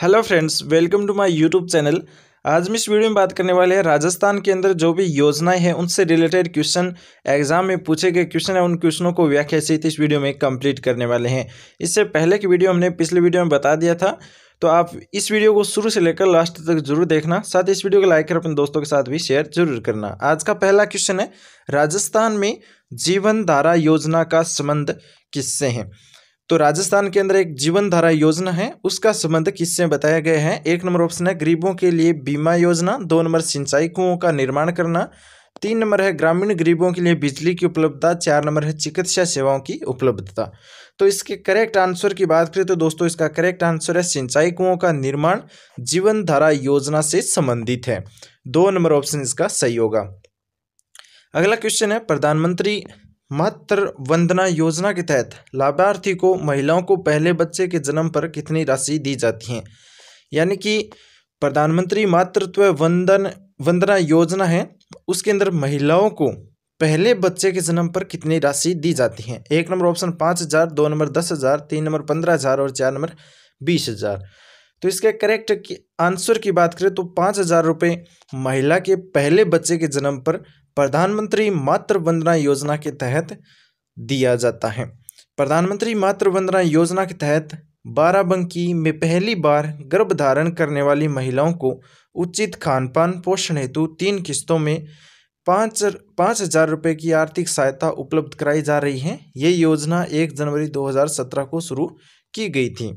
hello friends welcome to my YouTube channel आज हम इस वीडियो में बात करने वाले हैं राजस्थान के अंदर जो भी योजनाएं हैं उनसे रिलेटेड क्वेश्चन एग्जाम में पूछे गए क्वेश्चन है उन क्वेश्चनों को व्याख्या सहित इस वीडियो में कंप्लीट करने वाले हैं इससे पहले की वीडियो हमने पिछले वीडियो में बता दिया था तो आप इस वीडियो को शुरू से लेकर लास्ट तक जरूर देखना साथ इस वीडियो को लाइक कर अपने दोस्तों के साथ भी शेयर जरूर करना आज का पहला क्वेश्चन है राजस्थान में जीवन धारा योजना का संबंध किससे है तो राजस्थान के अंदर एक जीवन धारा योजना है उसका संबंध किससे बताया गया है एक नंबर ऑप्शन है गरीबों के लिए बीमा योजना दो नंबर सिंचाई कुओं का निर्माण करना तीन नंबर है ग्रामीण गरीबों के लिए बिजली की उपलब्धता चार नंबर है चिकित्सा सेवाओं की उपलब्धता तो इसके करेक्ट आंसर की बात करें तो दोस्तों इसका करेक्ट आंसर है सिंचाई कुओं का निर्माण जीवन धारा योजना से संबंधित है दो नंबर ऑप्शन इसका सही होगा अगला क्वेश्चन है प्रधानमंत्री मातृ वंदना योजना के तहत लाभार्थी को महिलाओं को पहले बच्चे के जन्म पर कितनी राशि दी जाती है यानी कि प्रधानमंत्री मातृत्व वंदन वंदना योजना है उसके अंदर महिलाओं को पहले बच्चे के जन्म पर कितनी राशि दी जाती है एक नंबर ऑप्शन पाँच हज़ार दो नंबर दस हज़ार तीन नंबर पंद्रह हज़ार और चार नंबर बीस हज़ार तो इसके करेक्ट आंसर की बात करें तो पाँच हज़ार रुपये महिला के पहले बच्चे के जन्म पर प्रधानमंत्री मातृ वंदना योजना के तहत दिया जाता है प्रधानमंत्री मातृ वंदना योजना के तहत बाराबंकी में पहली बार गर्भधारण करने वाली महिलाओं को उचित खान पान पोषण हेतु तीन किस्तों में पाँच पाँच हज़ार रुपये की आर्थिक सहायता उपलब्ध कराई जा रही है ये योजना एक जनवरी 2017 को शुरू की गई थी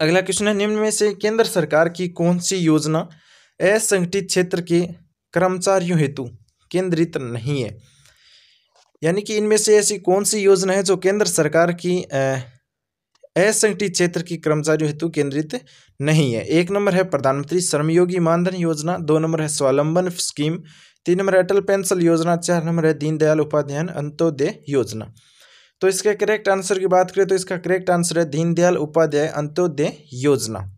अगला क्वेश्चन है निम्न में से केंद्र सरकार की कौन सी योजना असंगठित क्षेत्र के कर्मचारियों हेतु केंद्रित नहीं है यानी कि इनमें से ऐसी कौन सी योजना है जो केंद्र सरकार की असंगठित क्षेत्र की कर्मचारियों हेतु केंद्रित नहीं है एक नंबर है प्रधानमंत्री श्रमयोगी मानधन योजना दो नंबर है स्वावलंबन स्कीम तीन नंबर अटल पेंशन योजना चार नंबर है दीनदयाल उपाध्याय अंत्योदय योजना तो इसके करेक्ट आंसर की बात करें तो इसका करेक्ट आंसर है दीनदयाल उपाध्याय अंत्योदय योजना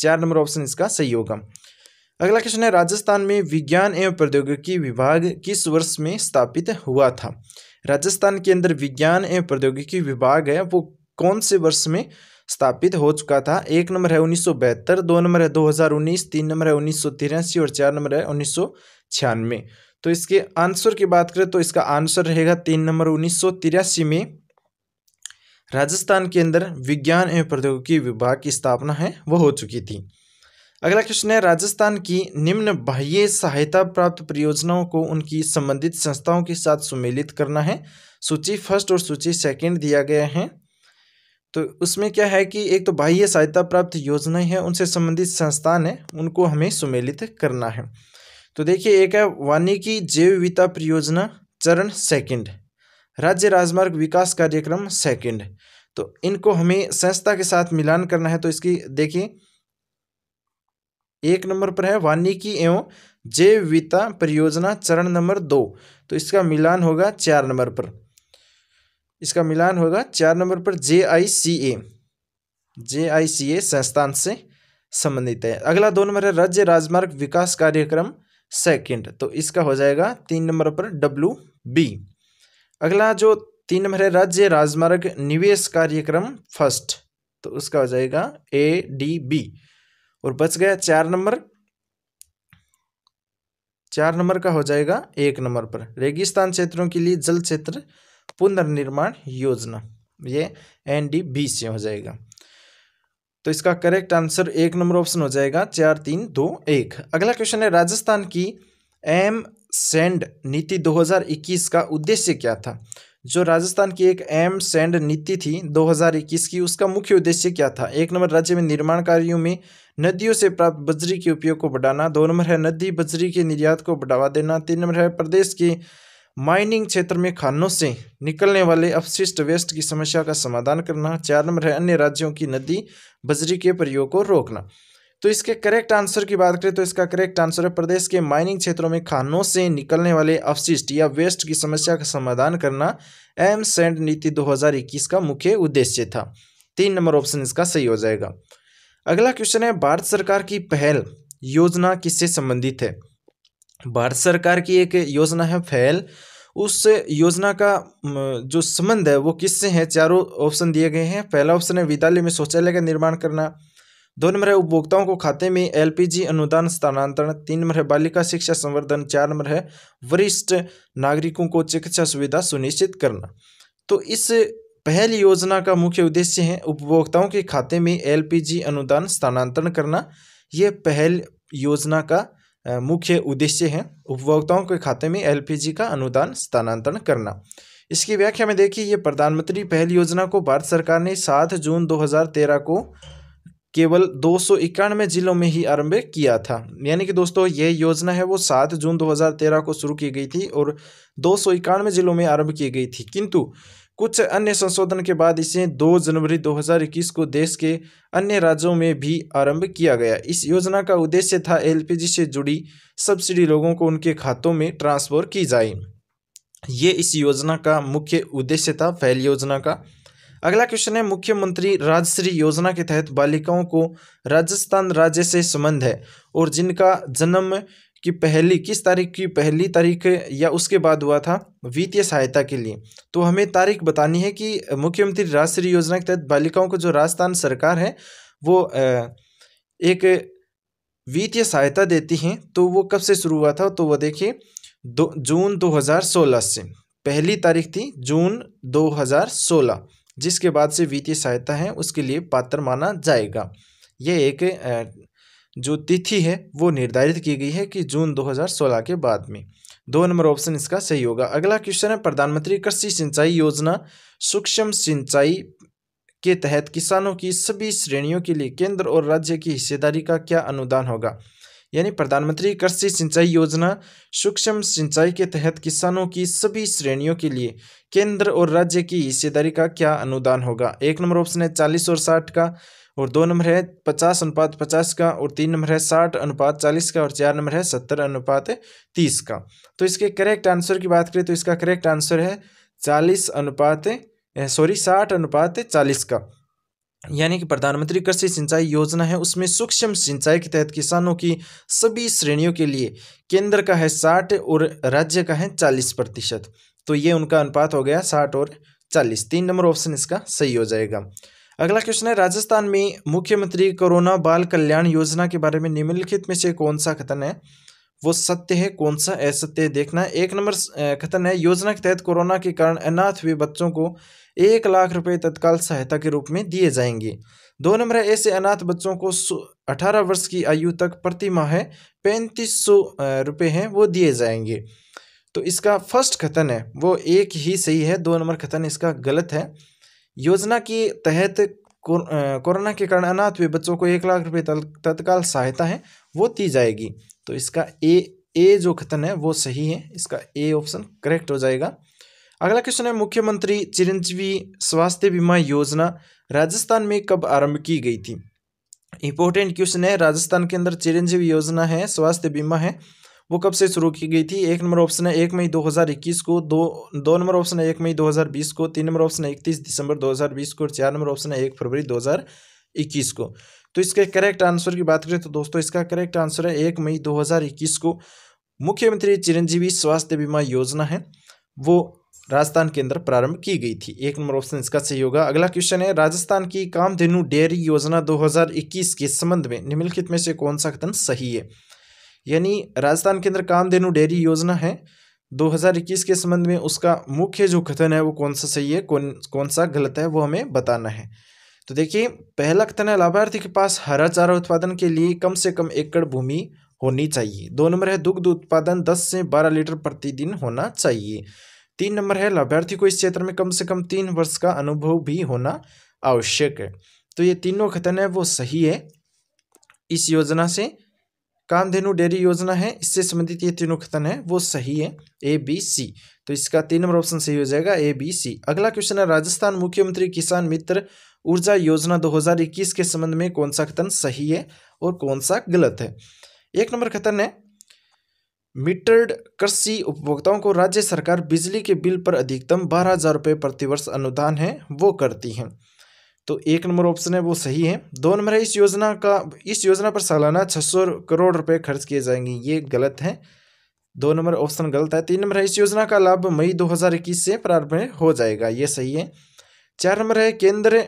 चार नंबर ऑप्शन इसका सही होगा अगला क्वेश्चन है राजस्थान में विज्ञान एवं प्रौद्योगिकी विभाग किस वर्ष में स्थापित हुआ था राजस्थान के अंदर विज्ञान एवं प्रौद्योगिकी विभाग है वो कौन से वर्ष में स्थापित हो चुका था एक नंबर है उन्नीस दो नंबर है 2019 तीन नंबर है उन्नीस और चार नंबर है उन्नीस तो इसके आंसर की बात करें तो इसका आंसर रहेगा तीन नंबर उन्नीस में राजस्थान के अंदर विज्ञान एवं प्रौद्योगिकी विभाग की स्थापना है वो हो चुकी थी अगला क्वेश्चन है राजस्थान की निम्न बाह्य सहायता प्राप्त परियोजनाओं को उनकी संबंधित संस्थाओं के साथ सुमेलित करना है सूची फर्स्ट और सूची सेकंड दिया गया है तो उसमें क्या है कि एक तो बाह्य सहायता प्राप्त योजनाएं हैं उनसे संबंधित संस्थान है उनको हमें सुमेलित करना है तो देखिए एक है वानिकी जैविता परियोजना चरण सेकेंड राज्य राजमार्ग विकास कार्यक्रम सेकेंड तो इनको हमें संस्था के साथ मिलान करना है तो इसकी देखिए एक नंबर पर है वानिकी एवं जैविता परियोजना चरण नंबर दो तो इसका मिलान होगा चार नंबर पर इसका मिलान होगा चार नंबर पर जे आई सी ए जे आई सी ए संस्थान से संबंधित है अगला दो नंबर है राज्य राजमार्ग विकास कार्यक्रम सेकंड तो इसका हो जाएगा तीन नंबर पर डब्ल्यू बी अगला जो तीन नंबर है राज्य राजमार्ग निवेश कार्यक्रम फर्स्ट तो उसका हो जाएगा ए डी बी और बच गया चार नंबर चार नंबर का हो जाएगा एक नंबर पर रेगिस्तान क्षेत्रों के लिए जल क्षेत्र पुनर्निर्माण योजना ये एन डी बी से हो जाएगा तो इसका करेक्ट आंसर एक नंबर ऑप्शन हो जाएगा चार तीन दो एक अगला क्वेश्चन है राजस्थान की एम सेंड नीति 2021 का उद्देश्य क्या था जो राजस्थान की एक एम सैंड नीति थी 2021 की उसका मुख्य उद्देश्य क्या था एक नंबर राज्य में निर्माण कार्यों में नदियों से प्राप्त बजरी के उपयोग को बढ़ाना दो नंबर है नदी बजरी के निर्यात को बढ़ावा देना तीन नंबर है प्रदेश के माइनिंग क्षेत्र में खानों से निकलने वाले अपशिष्ट वेस्ट की समस्या का समाधान करना चार नंबर है अन्य राज्यों की नदी बजरी के प्रयोग को रोकना तो इसके करेक्ट आंसर की बात करें तो इसका करेक्ट आंसर है प्रदेश के माइनिंग क्षेत्रों में खानों से निकलने वाले अवशिष्ट या वेस्ट की समस्या का समाधान करना एम सेंड नीति 2021 का मुख्य उद्देश्य था तीन नंबर ऑप्शन इसका सही हो जाएगा अगला क्वेश्चन है भारत सरकार की पहल योजना किससे संबंधित है भारत सरकार की एक योजना है फैल उस योजना का जो संबंध है वो किससे है चारों ऑप्शन दिए गए हैं पहला ऑप्शन है विद्यालय में शौचालय का निर्माण करना दो नंबर है उपभोक्ताओं को खाते में एलपीजी अनुदान स्थानांतरण तीन नंबर है बालिका शिक्षा संवर्धन चार नंबर है वरिष्ठ नागरिकों को चिकित्सा सुविधा सुनिश्चित करना तो इस पहल योजना का मुख्य उद्देश्य है उपभोक्ताओं के खाते में एलपीजी अनुदान स्थानांतरण करना ये पहल योजना का मुख्य उद्देश्य है उपभोक्ताओं के खाते में एलपीजी का अनुदान स्थानांतरण करना इसकी व्याख्या में देखिए ये प्रधानमंत्री पहल योजना को भारत सरकार ने सात जून 2013 को केवल दो सौ जिलों में ही आरंभ किया था यानी कि दोस्तों यह योजना है वो सात जून 2013 को शुरू की गई थी और दो सौ जिलों में आरंभ की गई थी किंतु कुछ अन्य संशोधन के बाद इसे 2 जनवरी 2021 को देश के अन्य राज्यों में भी आरंभ किया गया इस योजना का उद्देश्य था एलपीजी से जुड़ी सब्सिडी लोगों को उनके खातों में ट्रांसफर की जाए ये इस योजना का मुख्य उद्देश्य था पहली योजना का अगला क्वेश्चन है मुख्यमंत्री राजश्री योजना के तहत बालिकाओं को राजस्थान राज्य से संबंध है और जिनका जन्म की पहली किस तारीख की पहली तारीख या उसके बाद हुआ था वित्तीय सहायता के लिए तो हमें तारीख बतानी है कि मुख्यमंत्री राजश्री योजना के तहत बालिकाओं को जो राजस्थान सरकार है वो एक वित्तीय सहायता देती हैं तो वो कब से शुरू हुआ था तो वो देखिए दो जून दो से पहली तारीख थी जून दो जिसके बाद से वित्तीय सहायता है उसके लिए पात्र माना जाएगा यह एक जो तिथि है वो निर्धारित की गई है कि जून 2016 के बाद में दो नंबर ऑप्शन इसका सही होगा अगला क्वेश्चन है प्रधानमंत्री कृषि सिंचाई योजना सूक्ष्म सिंचाई के तहत किसानों की सभी श्रेणियों के लिए केंद्र और राज्य की हिस्सेदारी का क्या अनुदान होगा यानी प्रधानमंत्री कृषि सिंचाई योजना सूक्ष्म सिंचाई के तहत किसानों की सभी श्रेणियों के लिए केंद्र और राज्य की हिस्सेदारी का क्या अनुदान होगा एक नंबर ऑप्शन है चालीस और साठ का और दो नंबर है पचास अनुपात पचास का और तीन नंबर है साठ अनुपात चालीस का और चार नंबर है सत्तर अनुपात तीस का तो इसके करेक्ट आंसर की बात करें तो इसका करेक्ट आंसर है चालीस अनुपात सॉरी साठ अनुपात चालीस का यानी कि प्रधानमंत्री कृषि सिंचाई योजना है उसमें सूक्ष्म सिंचाई के तहत किसानों की सभी श्रेणियों के लिए केंद्र का है साठ और राज्य का है चालीस प्रतिशत तो ये उनका अनुपात हो गया साठ और चालीस तीन नंबर ऑप्शन इसका सही हो जाएगा अगला क्वेश्चन है राजस्थान में मुख्यमंत्री कोरोना बाल कल्याण योजना के बारे में निम्नलिखित में से कौन सा कथन है वो सत्य है कौन सा असत्य देखना है एक नंबर कथन है योजना के तहत कोरोना के कारण अनाथ हुए बच्चों को एक लाख रुपए तत्काल सहायता के रूप में दिए जाएंगे दो नंबर है ऐसे अनाथ बच्चों को अठारह वर्ष की आयु तक प्रति माह पैंतीस सौ रुपये हैं वो दिए जाएंगे तो इसका फर्स्ट कथन है वो एक ही सही है दो नंबर कथन इसका गलत है योजना के तहत कोरोना के कारण अनाथ हुए बच्चों को एक लाख रुपये तत्काल सहायता है वो दी जाएगी तो इसका ए ए जो कथन है वो सही है इसका ए ऑप्शन करेक्ट हो जाएगा अगला क्वेश्चन है मुख्यमंत्री चिरंजीवी स्वास्थ्य बीमा योजना राजस्थान में कब आरंभ की गई थी इंपॉर्टेंट क्वेश्चन है राजस्थान के अंदर चिरंजीवी योजना है स्वास्थ्य बीमा है वो कब से शुरू की गई थी एक नंबर ऑप्शन है एक मई 2021 को दो दो नंबर ऑप्शन है एक मई 2020 को तीन नंबर ऑप्शन है इकतीस दिसंबर 2020 को और चार नंबर ऑप्शन है एक फरवरी 2021 को तो इसके करेक्ट आंसर की बात करें तो दोस्तों इसका करेक्ट आंसर है एक मई 2021 को मुख्यमंत्री चिरंजीवी स्वास्थ्य बीमा योजना है वो राजस्थान के अंदर प्रारंभ की गई थी एक नंबर ऑप्शन इसका सही होगा अगला क्वेश्चन है राजस्थान की कामधेनु डेयरी योजना 2021 के संबंध में निम्नलिखित में से कौन सा कथन सही है यानी राजस्थान के अंदर कामधेनु डेयरी योजना है 2021 के संबंध में उसका मुख्य जो कथन है वो कौन सा सही है कौन कौन सा गलत है वो हमें बताना है तो देखिए पहला कथन है लाभार्थी के पास हरा चारा उत्पादन के लिए कम से कम एकड़ भूमि होनी चाहिए दो नंबर है दुग्ध उत्पादन 10 से 12 लीटर प्रतिदिन होना चाहिए तीन नंबर है लाभार्थी को इस क्षेत्र में कम से कम तीन वर्ष का अनुभव भी होना आवश्यक है तो ये तीनों कथन है वो सही है इस योजना से कामधेनु डेयरी योजना है इससे संबंधित ये तीनों कथन है वो सही है ए बी सी तो इसका तीन नंबर ऑप्शन सही हो जाएगा ए बी सी अगला क्वेश्चन है राजस्थान मुख्यमंत्री किसान मित्र ऊर्जा योजना 2021 के संबंध में कौन सा कथन सही है और कौन सा गलत है एक नंबर कथन है मीटर्ड कृषि उपभोक्ताओं को राज्य सरकार बिजली के बिल पर अधिकतम बारह हज़ार रुपये प्रतिवर्ष अनुदान है वो करती है तो एक नंबर ऑप्शन है वो सही है दो नंबर है इस योजना का इस योजना पर सालाना छः सौ करोड़ रुपए खर्च किए जाएंगे ये गलत है दो नंबर ऑप्शन गलत है तीन नंबर है इस योजना का लाभ मई 2021 से प्रारंभ हो जाएगा ये सही है चार नंबर है केंद्र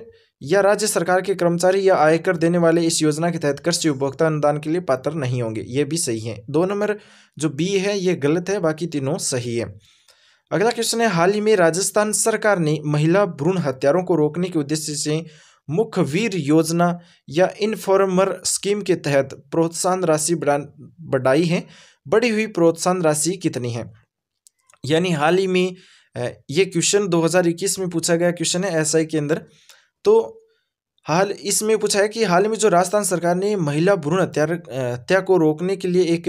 या राज्य सरकार के कर्मचारी या आयकर देने वाले इस योजना के तहत कृषि उपभोक्ता अनुदान के लिए पात्र नहीं होंगे ये भी सही है दो नंबर जो बी है ये गलत है बाकी तीनों सही है अगला क्वेश्चन है हाल ही में राजस्थान सरकार ने महिला भ्रूण हत्यारों को रोकने के उद्देश्य से मुख्य वीर योजना या इनफॉर्मर स्कीम के तहत प्रोत्साहन राशि बढ़ाई है बढ़ी हुई प्रोत्साहन राशि कितनी है यानी हाल ही में ये क्वेश्चन 2021 में पूछा गया क्वेश्चन है एसआई के अंदर तो हाल इसमें पूछा है कि हाल में जो राजस्थान सरकार ने महिला भ्रूण हत्या हत्या को रोकने के लिए एक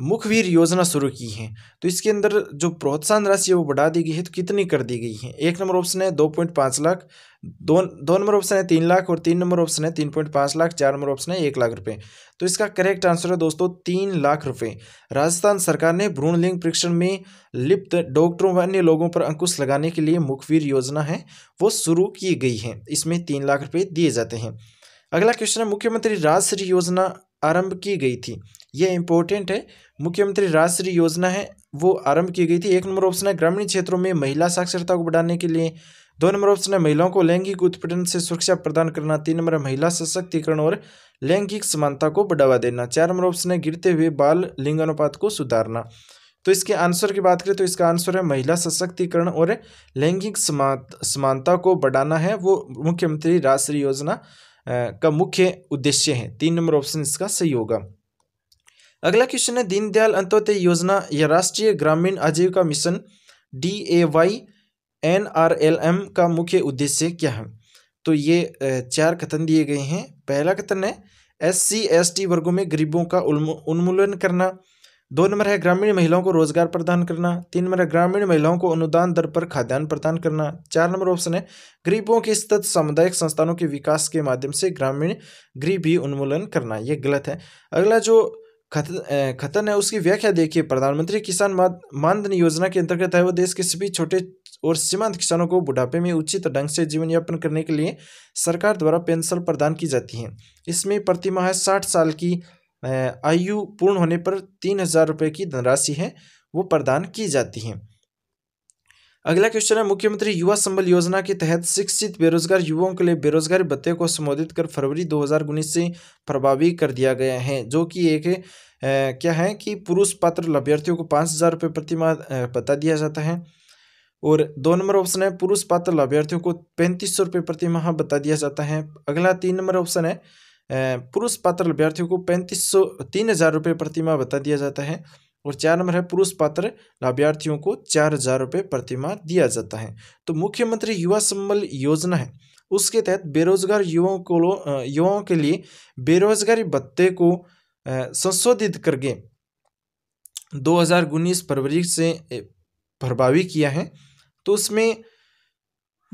मुखवीर योजना शुरू की है तो इसके अंदर जो प्रोत्साहन राशि है वो बढ़ा दी गई है तो कितनी कर दी गई है एक नंबर ऑप्शन है दो पॉइंट पाँच लाख दो दो नंबर ऑप्शन है तीन लाख और तीन नंबर ऑप्शन है तीन पॉइंट पाँच लाख चार नंबर ऑप्शन है एक लाख रुपए तो इसका करेक्ट आंसर है दोस्तों तीन लाख रुपये राजस्थान सरकार ने भ्रूण लिंग परीक्षण में लिप्त डॉक्टरों व अन्य लोगों पर अंकुश लगाने के लिए मुखवीर योजना है वो शुरू की गई है इसमें तीन लाख रुपये दिए जाते हैं अगला क्वेश्चन है मुख्यमंत्री राजश्री योजना आरंभ की गई थी यह इम्पोर्टेंट है मुख्यमंत्री राष्ट्रीय योजना है वो आरंभ की गई थी एक नंबर ऑप्शन है ग्रामीण क्षेत्रों में महिला साक्षरता को बढ़ाने के लिए दो नंबर ऑप्शन है महिलाओं को लैंगिक उत्पीड़न से सुरक्षा प्रदान करना तीन नंबर महिला सशक्तिकरण और लैंगिक समानता को बढ़ावा देना चार नंबर ऑप्शन है गिरते हुए बाल लिंगानुपात को सुधारना तो इसके आंसर की बात करें तो इसका आंसर है महिला सशक्तिकरण और लैंगिक समानता को बढ़ाना है वो मुख्यमंत्री राष्ट्रीय योजना का मुख्य उद्देश्य है तीन नंबर ऑप्शन इसका सही होगा अगला क्वेश्चन है दीनदयाल अंत्योदय योजना या राष्ट्रीय ग्रामीण आजीविका mission D A Y N R L M का मुख्य उद्देश्य क्या है तो ये चार कथन दिए गए हैं पहला कथन है एस सी एस टी वर्गों में गरीबों का उन्मूलन करना दो नंबर है ग्रामीण महिलाओं को रोजगार प्रदान करना तीन नंबर है ग्रामीण महिलाओं को अनुदान दर पर खाद्यान्न प्रदान करना चार नंबर ऑप्शन है गरीबों के स्थित सामुदायिक संस्थानों के विकास के माध्यम से ग्रामीण गरीबी उन्मूलन करना ये गलत है अगला जो खतर खतन है उसकी व्याख्या देखिए प्रधानमंत्री किसान मानधन योजना के अंतर्गत है वो देश के सभी छोटे और सीमांत किसानों को बुढ़ापे में उचित ढंग से जीवन यापन करने के लिए सरकार द्वारा पेंशन प्रदान की जाती है इसमें प्रति माह साठ साल की आयु पूर्ण होने पर तीन हजार रुपये की धनराशि है वो प्रदान की जाती है अगला क्वेश्चन है मुख्यमंत्री युवा संबल योजना के तहत शिक्षित बेरोजगार युवाओं के लिए बेरोजगारी भत्ते को संबोधित कर फरवरी 2019 से प्रभावी कर दिया गया है जो कि एक ए, क्या है कि पुरुष पात्र लाभार्थियों को पाँच हज़ार रुपये प्रतिमा बता दिया जाता है और दो नंबर ऑप्शन है पुरुष पात्र लाभार्थियों को पैंतीस सौ रुपये प्रतिमाह बता दिया जाता है अगला तीन नंबर ऑप्शन है पुरुष पात्र लाभार्थियों को पैंतीस सौ तीन हज़ार रुपये प्रतिमाह बता दिया जाता है और चार नंबर है पुरुष पात्र लाभार्थियों को चार हजार रुपये प्रतिमा दिया जाता है तो मुख्यमंत्री युवा संबल योजना है उसके तहत बेरोजगार युवाओं को युवाओं के लिए बेरोजगारी भत्ते को संशोधित करके दो हजार उन्नीस फरवरी से प्रभावी किया है तो उसमें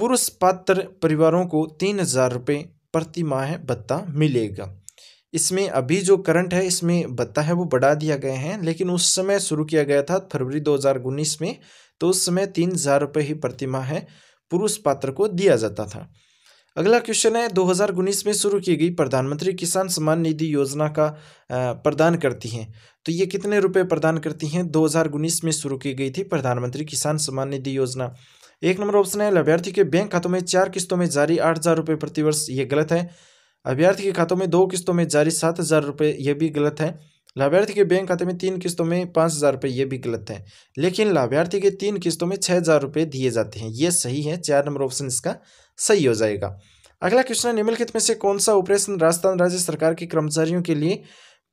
पुरुष पात्र परिवारों को तीन हजार रुपये प्रतिमाह भत्ता मिलेगा इसमें अभी जो करंट है इसमें बत्ता है वो बढ़ा दिया गया है लेकिन उस समय शुरू किया गया था फरवरी दो में तो उस समय तीन हज़ार रुपये ही प्रतिमाह है पुरुष पात्र को दिया जाता था अगला क्वेश्चन है 2019 में शुरू की गई प्रधानमंत्री किसान सम्मान निधि योजना का प्रदान करती हैं तो ये कितने रुपए प्रदान करती हैं 2019 में शुरू की गई थी प्रधानमंत्री किसान सम्मान निधि योजना एक नंबर ऑप्शन है लाभार्थी के बैंक खातों में चार किस्तों में जारी आठ हज़ार रुपये प्रतिवर्ष ये गलत है अभ्यर्थी के खातों में दो किस्तों में जारी सात हज़ार रुपये यह भी गलत है लाभार्थी के बैंक खाते में तीन किस्तों में पाँच हज़ार रुपये ये भी गलत है लेकिन लाभार्थी के तीन किस्तों में छः हज़ार रुपये दिए जाते हैं ये सही है चार नंबर ऑप्शन इसका सही हो जाएगा अगला क्वेश्चन है निम्नलिखित में से कौन सा ऑपरेशन राजस्थान राज्य सरकार के कर्मचारियों के लिए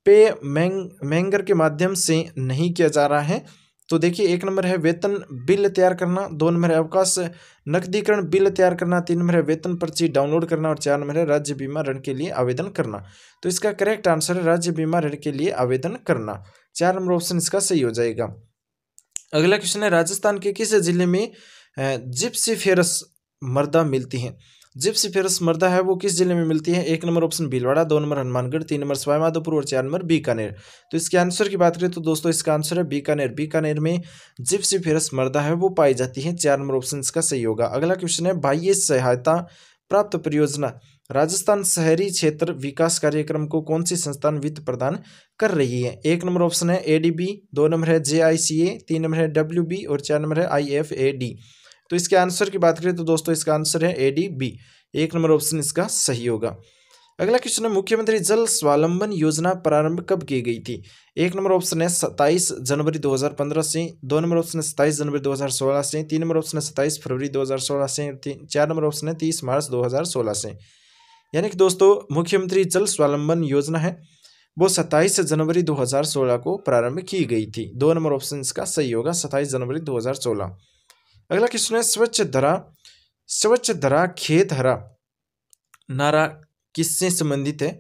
पे मैंग मैंगर के माध्यम से नहीं किया जा रहा है तो देखिए एक नंबर है वेतन बिल तैयार करना दो नंबर है अवकाश नकदीकरण बिल तैयार करना तीन नंबर है वेतन पर्ची डाउनलोड करना और चार नंबर है राज्य बीमा ऋण के लिए आवेदन करना तो इसका करेक्ट आंसर है राज्य बीमा ऋण के लिए आवेदन करना चार नंबर ऑप्शन इसका सही हो जाएगा अगला क्वेश्चन है राजस्थान के किस जिले में जिप्सी फेरस मर्दा मिलती हैं जिप्सी फेरस मर्दा है वो किस जिले में मिलती है एक नंबर ऑप्शन भीलवाड़ा दो नंबर हनुमानगढ़ तीन नंबर सवाईमाधोपुर और चार नंबर बीकानेर तो इसके आंसर की बात करें तो दोस्तों इसका आंसर है बीकानेर बीकानेर में जिप्सी फेरस मर्दा है वो पाई जाती है चार नंबर ऑप्शन इसका सही होगा अगला क्वेश्चन है बाह्य सहायता प्राप्त परियोजना राजस्थान शहरी क्षेत्र विकास कार्यक्रम को कौन सी संस्थान वित्त प्रदान कर रही है एक नंबर ऑप्शन है एडीबी दो नंबर है जेआईसीए तीन नंबर है डब्ल्यूबी और चार नंबर है आईएफएडी तो इसके आंसर की बात करें तो दोस्तों इसका आंसर है ए डी बी एक नंबर ऑप्शन इसका सही होगा अगला क्वेश्चन है मुख्यमंत्री जल स्वावलंबन योजना प्रारंभ कब की गई थी एक नंबर ऑप्शन है सत्ताईस जनवरी 2015 से दो नंबर ऑप्शन है सत्ताईस जनवरी 2016 से तीन नंबर ऑप्शन है सत्ताईस फरवरी 2016 से चार नंबर ऑप्शन है तीस मार्च 2016 से यानी कि दोस्तों मुख्यमंत्री जल स्वावलंबन योजना है वो सत्ताईस जनवरी दो को प्रारंभ की गई थी दो नंबर ऑप्शन इसका सही होगा सत्ताईस जनवरी दो अगला क्वेश्चन है स्वच्छ धरा स्वच्छ धरा खेत हरा नारा किससे संबंधित है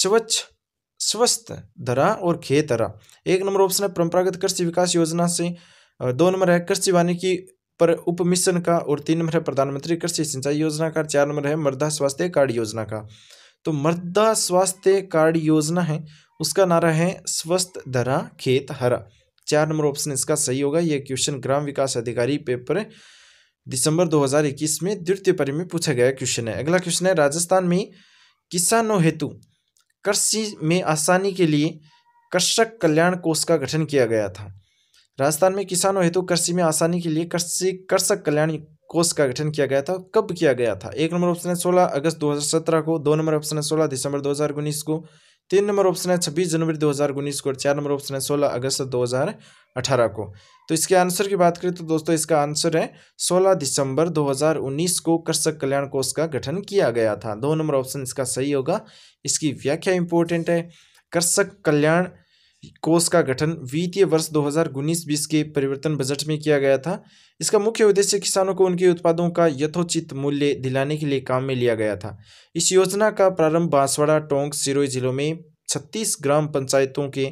स्वच्छ स्वस्थ धरा और खेत हरा एक नंबर ऑप्शन है परंपरागत कृषि विकास योजना से दो नंबर है कृषि वानिकी पर उप मिशन का और तीन नंबर है प्रधानमंत्री कृषि सिंचाई योजना का चार नंबर है मृदा स्वास्थ्य कार्ड योजना का तो मृदा स्वास्थ्य कार्ड योजना है उसका नारा है स्वस्थ धरा खेत हरा चार नंबर ऑप्शन इसका सही होगा ये क्वेश्चन ग्राम विकास अधिकारी पेपर दिसंबर 2021 में द्वितीय परि में पूछा गया क्वेश्चन है अगला क्वेश्चन है राजस्थान में किसानों हेतु कृषि में आसानी के लिए कृषक कल्याण कोष का गठन किया गया था राजस्थान में किसानों हेतु कृषि में आसानी के लिए कृषि कृषक कल्याण कोष का गठन किया गया था कब किया गया था एक नंबर ऑप्शन है सोलह अगस्त 2017 को दो नंबर ऑप्शन है सोलह दिसंबर 2019 को तीन नंबर ऑप्शन है छब्बीस जनवरी दो हज़ार उन्नीस को और चार नंबर ऑप्शन है सोलह अगस्त दो हज़ार अठारह को तो इसके आंसर की बात करें तो दोस्तों इसका आंसर है सोलह दिसंबर दो हजार उन्नीस को कृषक कल्याण कोष का गठन किया गया था दो नंबर ऑप्शन इसका सही होगा इसकी व्याख्या इंपॉर्टेंट है कृषक कल्याण कोष का गठन वित्तीय वर्ष 2019-20 के परिवर्तन बजट में किया गया था इसका मुख्य उद्देश्य किसानों को उनके उत्पादों का यथोचित मूल्य दिलाने के लिए काम में लिया गया था इस योजना का प्रारंभ बांसवाड़ा टोंक सिरोई जिलों में 36 ग्राम पंचायतों के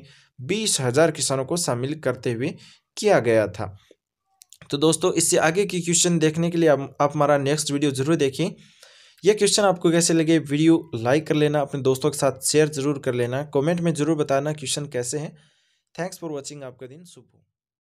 बीस हजार किसानों को शामिल करते हुए किया गया था तो दोस्तों इससे आगे की क्वेश्चन देखने के लिए आप हमारा नेक्स्ट वीडियो जरूर देखें ये क्वेश्चन आपको कैसे लगे वीडियो लाइक कर लेना अपने दोस्तों के साथ शेयर जरूर कर लेना कमेंट में जरूर बताना क्वेश्चन कैसे हैं थैंक्स फॉर वॉचिंग आपका दिन शुभ हो